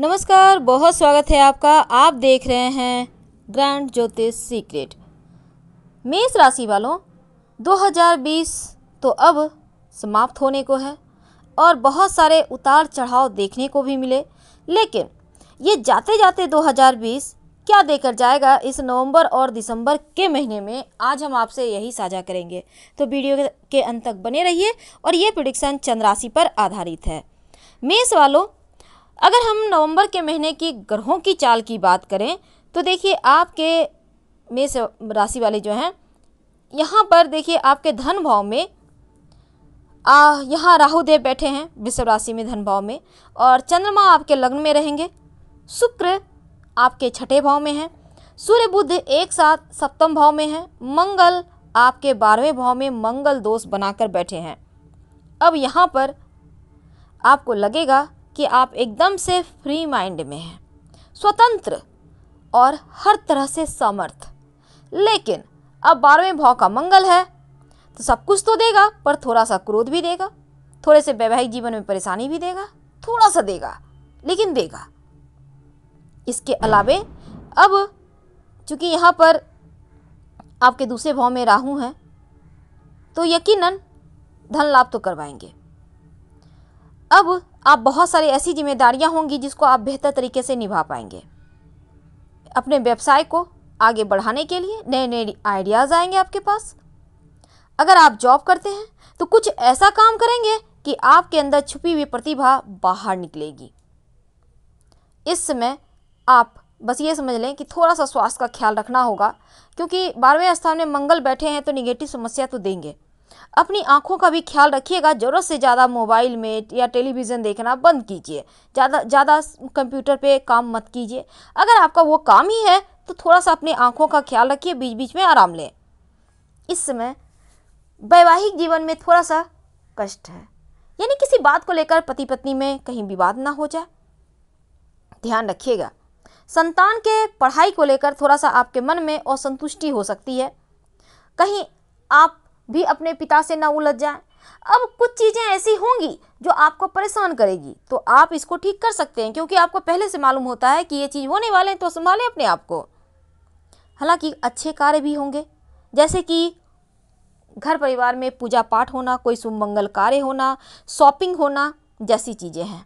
नमस्कार बहुत स्वागत है आपका आप देख रहे हैं ग्रैंड ज्योतिष सीक्रेट मेष राशि वालों 2020 तो अब समाप्त होने को है और बहुत सारे उतार चढ़ाव देखने को भी मिले लेकिन ये जाते जाते 2020 क्या देकर जाएगा इस नवंबर और दिसंबर के महीने में आज हम आपसे यही साझा करेंगे तो वीडियो के अंत तक बने रहिए और ये प्रोडिक्शन चंद्राशि पर आधारित है मेष वालों अगर हम नवंबर के महीने की ग्रहों की चाल की बात करें तो देखिए आपके मेष राशि वाले जो हैं यहाँ पर देखिए आपके धन भाव में आ, यहाँ राहुदेव बैठे हैं वृषभ राशि में धन भाव में और चंद्रमा आपके लग्न में रहेंगे शुक्र आपके छठे भाव में हैं सूर्य बुद्ध एक साथ सप्तम भाव में है मंगल आपके बारहवें भाव में मंगल दोष बनाकर बैठे हैं अब यहाँ पर आपको लगेगा कि आप एकदम से फ्री माइंड में हैं स्वतंत्र और हर तरह से समर्थ लेकिन अब बारहवें भाव का मंगल है तो सब कुछ तो देगा पर थोड़ा सा क्रोध भी देगा थोड़े से वैवाहिक जीवन में परेशानी भी देगा थोड़ा सा देगा लेकिन देगा इसके अलावे अब चूंकि यहाँ पर आपके दूसरे भाव में राहु हैं तो यकीनन धन लाभ तो करवाएंगे अब आप बहुत सारी ऐसी जिम्मेदारियां होंगी जिसको आप बेहतर तरीके से निभा पाएंगे अपने व्यवसाय को आगे बढ़ाने के लिए नए नए आइडियाज़ आएंगे आपके पास अगर आप जॉब करते हैं तो कुछ ऐसा काम करेंगे कि आपके अंदर छुपी हुई प्रतिभा बाहर निकलेगी इस समय आप बस ये समझ लें कि थोड़ा सा स्वास्थ्य का ख्याल रखना होगा क्योंकि बारहवें स्थान में मंगल बैठे हैं तो निगेटिव समस्या तो देंगे अपनी आंखों का भी ख्याल रखिएगा ज़रूरत से ज़्यादा मोबाइल में या टेलीविज़न देखना बंद कीजिए ज़्यादा ज़्यादा कंप्यूटर पे काम मत कीजिए अगर आपका वो काम ही है तो थोड़ा सा अपनी आंखों का ख्याल रखिए बीच बीच में आराम लें इस समय वैवाहिक जीवन में थोड़ा सा कष्ट है यानी किसी बात को लेकर पति पत्नी में कहीं विवाद ना हो जाए ध्यान रखिएगा संतान के पढ़ाई को लेकर थोड़ा सा आपके मन में असंतुष्टि हो सकती है कहीं आप भी अपने पिता से ना उलझ जाएं अब कुछ चीज़ें ऐसी होंगी जो आपको परेशान करेगी तो आप इसको ठीक कर सकते हैं क्योंकि आपको पहले से मालूम होता है कि ये चीज़ होने वाले हैं तो संभालें अपने आप को हालांकि अच्छे कार्य भी होंगे जैसे कि घर परिवार में पूजा पाठ होना कोई शुभ मंगल कार्य होना शॉपिंग होना जैसी चीज़ें हैं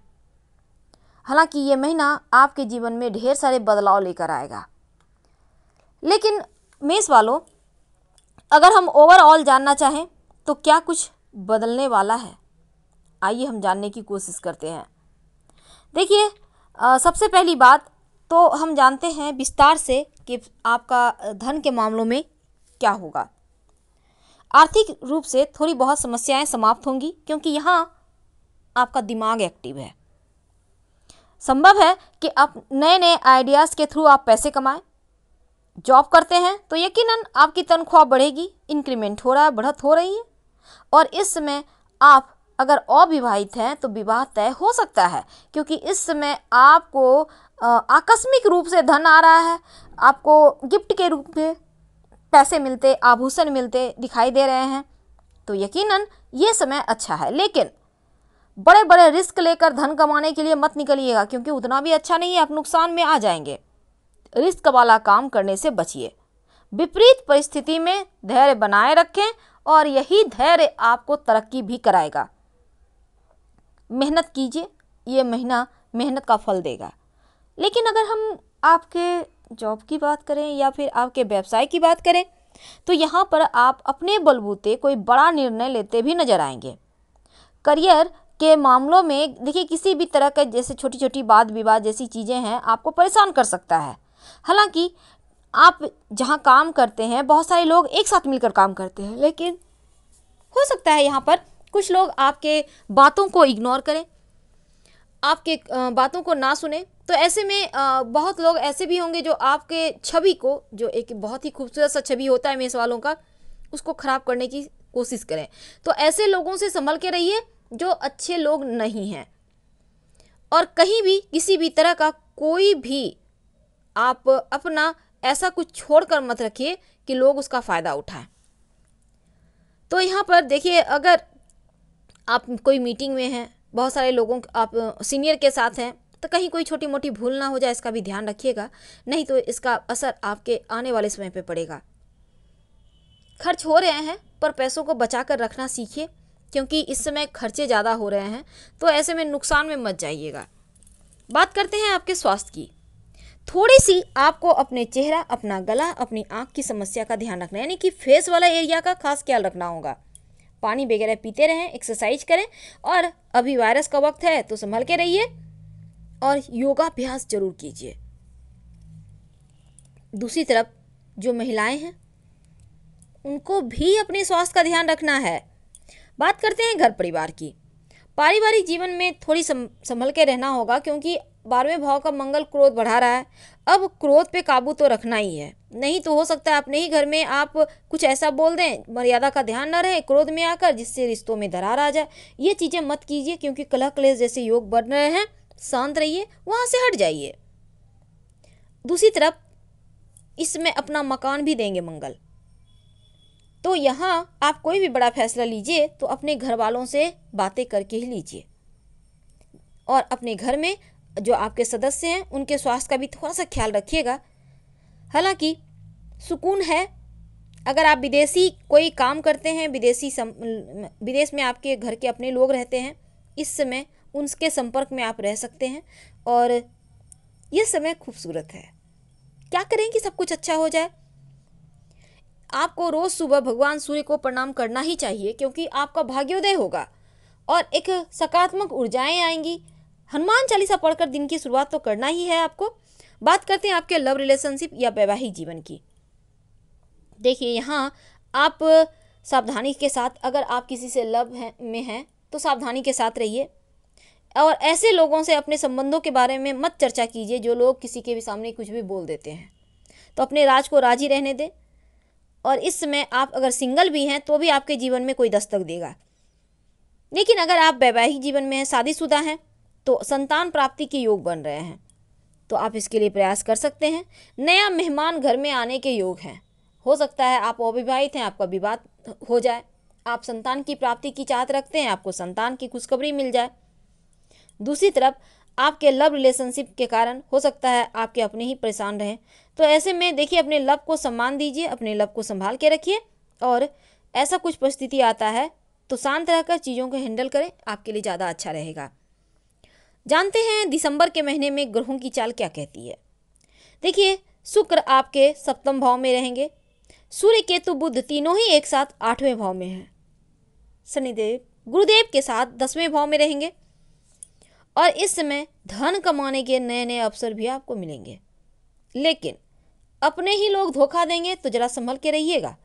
हालांकि ये महीना आपके जीवन में ढेर सारे बदलाव लेकर आएगा लेकिन मेष वालों अगर हम ओवरऑल जानना चाहें तो क्या कुछ बदलने वाला है आइए हम जानने की कोशिश करते हैं देखिए सबसे पहली बात तो हम जानते हैं विस्तार से कि आपका धन के मामलों में क्या होगा आर्थिक रूप से थोड़ी बहुत समस्याएं समाप्त होंगी क्योंकि यहाँ आपका दिमाग एक्टिव है संभव है कि आप नए नए आइडियाज़ के थ्रू आप पैसे कमाएं जॉब करते हैं तो यकीनन आपकी तनख्वाह बढ़ेगी इंक्रीमेंट हो रहा है बढ़त हो रही है और इस समय आप अगर अविवाहित हैं तो विवाह तय हो सकता है क्योंकि इस समय आपको आकस्मिक रूप से धन आ रहा है आपको गिफ्ट के रूप में पैसे मिलते आभूषण मिलते दिखाई दे रहे हैं तो यकीनन ये समय अच्छा है लेकिन बड़े बड़े रिस्क लेकर धन कमाने के लिए मत निकलिएगा क्योंकि उतना भी अच्छा नहीं है आप नुकसान में आ जाएंगे रिस्क वाला काम करने से बचिए विपरीत परिस्थिति में धैर्य बनाए रखें और यही धैर्य आपको तरक्की भी कराएगा मेहनत कीजिए ये महीना मेहनत का फल देगा लेकिन अगर हम आपके जॉब की बात करें या फिर आपके व्यवसाय की बात करें तो यहाँ पर आप अपने बलबूते कोई बड़ा निर्णय लेते भी नजर आएंगे करियर के मामलों में देखिए किसी भी तरह के जैसे छोटी छोटी बात विवाद जैसी चीज़ें हैं आपको परेशान कर सकता है हालांकि आप जहाँ काम करते हैं बहुत सारे लोग एक साथ मिलकर काम करते हैं लेकिन हो सकता है यहाँ पर कुछ लोग आपके बातों को इग्नोर करें आपके बातों को ना सुने तो ऐसे में बहुत लोग ऐसे भी होंगे जो आपके छवि को जो एक बहुत ही खूबसूरत सा छवि होता है मेस वालों का उसको ख़राब करने की कोशिश करें तो ऐसे लोगों से संभल के रहिए जो अच्छे लोग नहीं हैं और कहीं भी किसी भी तरह का कोई भी आप अपना ऐसा कुछ छोड़कर मत रखिए कि लोग उसका फ़ायदा उठाएं तो यहाँ पर देखिए अगर आप कोई मीटिंग में हैं बहुत सारे लोगों आप सीनियर के साथ हैं तो कहीं कोई छोटी मोटी भूल ना हो जाए इसका भी ध्यान रखिएगा नहीं तो इसका असर आपके आने वाले समय पे पड़ेगा खर्च हो रहे हैं पर पैसों को बचा कर रखना सीखिए क्योंकि इस समय खर्चे ज़्यादा हो रहे हैं तो ऐसे में नुकसान में मत जाइएगा बात करते हैं आपके स्वास्थ्य की थोड़ी सी आपको अपने चेहरा अपना गला अपनी आँख की समस्या का ध्यान रखना है यानी कि फेस वाला एरिया का खास ख्याल रखना होगा पानी वगैरह पीते रहें एक्सरसाइज करें और अभी वायरस का वक्त है तो संभल के रहिए और योगाभ्यास जरूर कीजिए दूसरी तरफ जो महिलाएं हैं उनको भी अपने स्वास्थ्य का ध्यान रखना है बात करते हैं घर परिवार की पारिवारिक जीवन में थोड़ी संभल के रहना होगा क्योंकि बारहवें भाव का मंगल क्रोध बढ़ा रहा है अब क्रोध पे काबू तो रखना ही है नहीं तो हो सकता है अपने ही घर में आप कुछ ऐसा बोल दें मर्यादा का ध्यान न रहे क्रोध में आकर जिससे रिश्तों में दरार आ जाए ये चीज़ें मत कीजिए क्योंकि कलह क्लेश जैसे योग बढ़ रहे हैं शांत रहिए वहाँ से हट जाइए दूसरी तरफ इसमें अपना मकान भी देंगे मंगल तो यहाँ आप कोई भी बड़ा फैसला लीजिए तो अपने घर वालों से बातें करके ही लीजिए और अपने घर में जो आपके सदस्य हैं उनके स्वास्थ्य का भी थोड़ा सा ख्याल रखिएगा हालांकि सुकून है अगर आप विदेशी कोई काम करते हैं विदेशी सम विदेश में आपके घर के अपने लोग रहते हैं इस समय उनके संपर्क में आप रह सकते हैं और यह समय खूबसूरत है क्या करें कि सब कुछ अच्छा हो जाए आपको रोज़ सुबह भगवान सूर्य को प्रणाम करना ही चाहिए क्योंकि आपका भाग्योदय होगा और एक सकारात्मक ऊर्जाएं आएंगी हनुमान चालीसा पढ़कर दिन की शुरुआत तो करना ही है आपको बात करते हैं आपके लव रिलेशनशिप या वैवाहिक जीवन की देखिए यहाँ आप सावधानी के साथ अगर आप किसी से लव है, में हैं तो सावधानी के साथ रहिए और ऐसे लोगों से अपने संबंधों के बारे में मत चर्चा कीजिए जो लोग किसी के भी सामने कुछ भी बोल देते हैं तो अपने राज को राजी रहने दें और इस समय आप अगर सिंगल भी हैं तो भी आपके जीवन में कोई दस्तक देगा लेकिन अगर आप वैवाहिक जीवन में हैं शादीशुदा हैं तो संतान प्राप्ति के योग बन रहे हैं तो आप इसके लिए प्रयास कर सकते हैं नया मेहमान घर में आने के योग हैं हो सकता है आप अविवाहित हैं आपका विवाद हो जाए आप संतान की प्राप्ति की चाहत रखते हैं आपको संतान की खुशखबरी मिल जाए दूसरी तरफ आपके लव रिलेशनशिप के कारण हो सकता है आपके अपने ही परेशान रहें तो ऐसे में देखिए अपने लव को सम्मान दीजिए अपने लव को संभाल के रखिए और ऐसा कुछ परिस्थिति आता है तो शांत रहकर चीज़ों को हैंडल करें आपके लिए ज़्यादा अच्छा रहेगा जानते हैं दिसंबर के महीने में ग्रहों की चाल क्या कहती है देखिए शुक्र आपके सप्तम भाव में रहेंगे सूर्य केतु बुद्ध तीनों ही एक साथ आठवें भाव में हैं शनिदेव गुरुदेव के साथ दसवें भाव में रहेंगे और इस समय धन कमाने के नए नए अवसर भी आपको मिलेंगे लेकिन अपने ही लोग धोखा देंगे तो जरा संभल के रहिएगा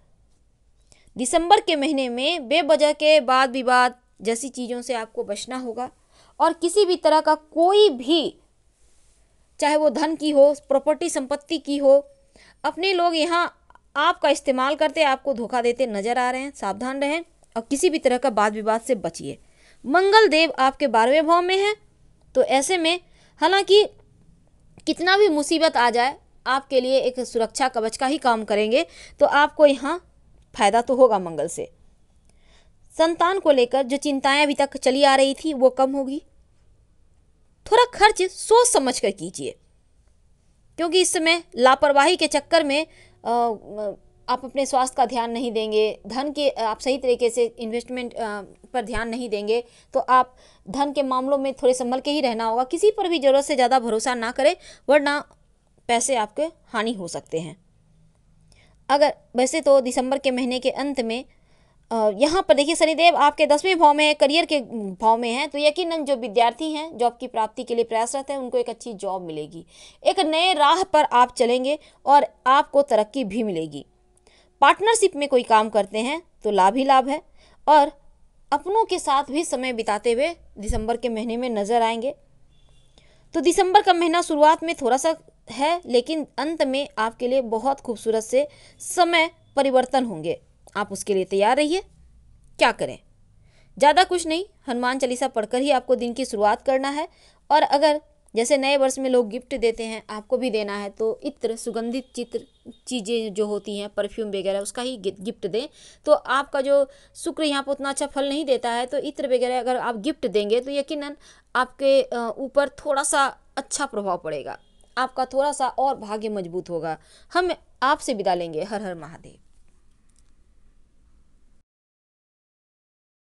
दिसंबर के महीने में बेबजह के बाद विवाद जैसी चीज़ों से आपको बचना होगा और किसी भी तरह का कोई भी चाहे वो धन की हो प्रॉपर्टी संपत्ति की हो अपने लोग यहाँ आपका इस्तेमाल करते आपको धोखा देते नजर आ रहे हैं सावधान रहें और किसी भी तरह का वाद विवाद से बचिए मंगल देव आपके बारहवें भाव में है तो ऐसे में हालांकि कितना भी मुसीबत आ जाए आपके लिए एक सुरक्षा कवच का ही काम करेंगे तो आपको यहाँ फायदा तो होगा मंगल से संतान को लेकर जो चिंताएं अभी तक चली आ रही थी वो कम होगी थोड़ा खर्च सोच समझ कर कीजिए क्योंकि इस समय लापरवाही के चक्कर में आप अपने स्वास्थ्य का ध्यान नहीं देंगे धन के आप सही तरीके से इन्वेस्टमेंट पर ध्यान नहीं देंगे तो आप धन के मामलों में थोड़े संभल के ही रहना होगा किसी पर भी ज़रूरत से ज़्यादा भरोसा ना करें वरना पैसे आपके हानि हो सकते हैं अगर वैसे तो दिसंबर के महीने के अंत में यहाँ पर देखिए शनिदेव आपके दसवें भाव में करियर के भाव में हैं तो यकीनन जो विद्यार्थी हैं जॉब की प्राप्ति के लिए प्रयासरत हैं उनको एक अच्छी जॉब मिलेगी एक नए राह पर आप चलेंगे और आपको तरक्की भी मिलेगी पार्टनरशिप में कोई काम करते हैं तो लाभ ही लाभ है और अपनों के साथ भी समय बिताते हुए दिसंबर के महीने में नजर आएंगे तो दिसंबर का महीना शुरुआत में थोड़ा सा है लेकिन अंत में आपके लिए बहुत खूबसूरत से समय परिवर्तन होंगे आप उसके लिए तैयार रहिए क्या करें ज़्यादा कुछ नहीं हनुमान चालीसा पढ़कर ही आपको दिन की शुरुआत करना है और अगर जैसे नए वर्ष में लोग गिफ्ट देते हैं आपको भी देना है तो इत्र सुगंधित चित्र चीज़ें जो होती हैं परफ्यूम वगैरह उसका ही गिफ्ट दें तो आपका जो शुक्र यहाँ पर उतना अच्छा फल नहीं देता है तो इत्र वगैरह अगर आप गिफ्ट देंगे तो यकीन आपके ऊपर थोड़ा सा अच्छा प्रभाव पड़ेगा आपका थोड़ा सा और भाग्य मजबूत होगा हम आपसे विदा लेंगे हर हर महादेव